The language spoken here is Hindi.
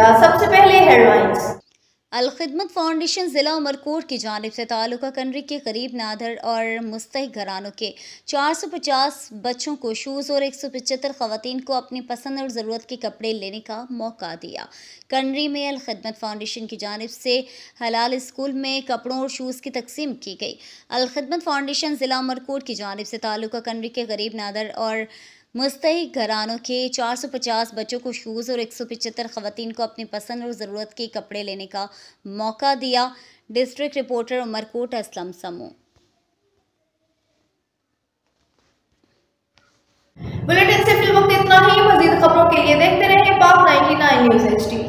जाएगा सबसे पहले हेडलाइंस अलखदमत फाउंडेशन ज़िला उमरकोट की जानब से ताल्लुका कनरी के करीब नादर और मुस्तक घरानों के 450 बच्चों को शूज़ और एक सौ पचहत्तर खवतिन को अपनी पसंद और ज़रूरत के कपड़े लेने का मौका दिया कनरी में अलखदमत फाउंडेशन की जानब से हलाल स्कूल में कपड़ों और शूज़ की तकसीम की गई अलखदमत फाउंडेशन ज़िला उमरकोट की जानब से ताल्लुका कनरी के गरीब नादर और मुस्तक घरानों के 450 बच्चों को शूज़ और 175 ख़वान को अपनी पसंद और ज़रूरत के कपड़े लेने का मौका दिया डिस्ट्रिक्ट रिपोर्टर उमरकोट असलम समूह बुलेटिन से फिल्म वक्त इतना ही मजीद खबरों के लिए देखते रहे पाक नाइन न्यूज एच